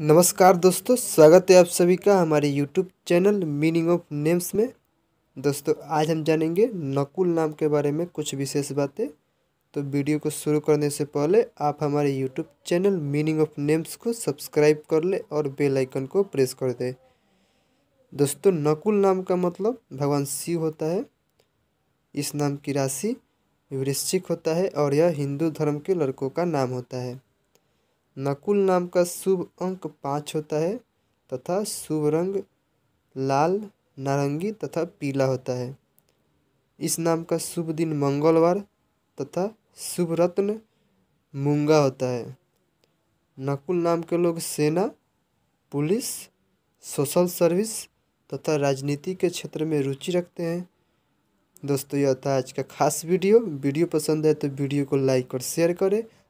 नमस्कार दोस्तों स्वागत है आप सभी का हमारे YouTube channel meaning of names में दोस्तों आज हम जानेंगे नकुल नाम के बारे में कुछ विशेष बातें तो वीडियो को शुरू करने से पहले आप हमारे YouTube channel meaning of names को सब्सक्राइब कर ले और बेल आइकन को प्रेस कर दे दोस्तों नकुल नाम का मतलब भगवान शिव होता है इस नाम की राशि वृश्चिक होता है और यह हिंदू धर्म के लड़कों का नाम होता है नकुल नाम का शुभ अंक पाँच होता है तथा शुभ रंग लाल नारंगी तथा पीला होता है इस नाम का शुभ दिन मंगलवार तथा शुभ रत्न मूंगा होता है नकुल नाम के लोग सेना पुलिस सोशल सर्विस तथा राजनीति के क्षेत्र में रुचि रखते हैं दोस्तों यह था आज का खास वीडियो वीडियो पसंद है तो वीडियो को लाइक और शेयर करें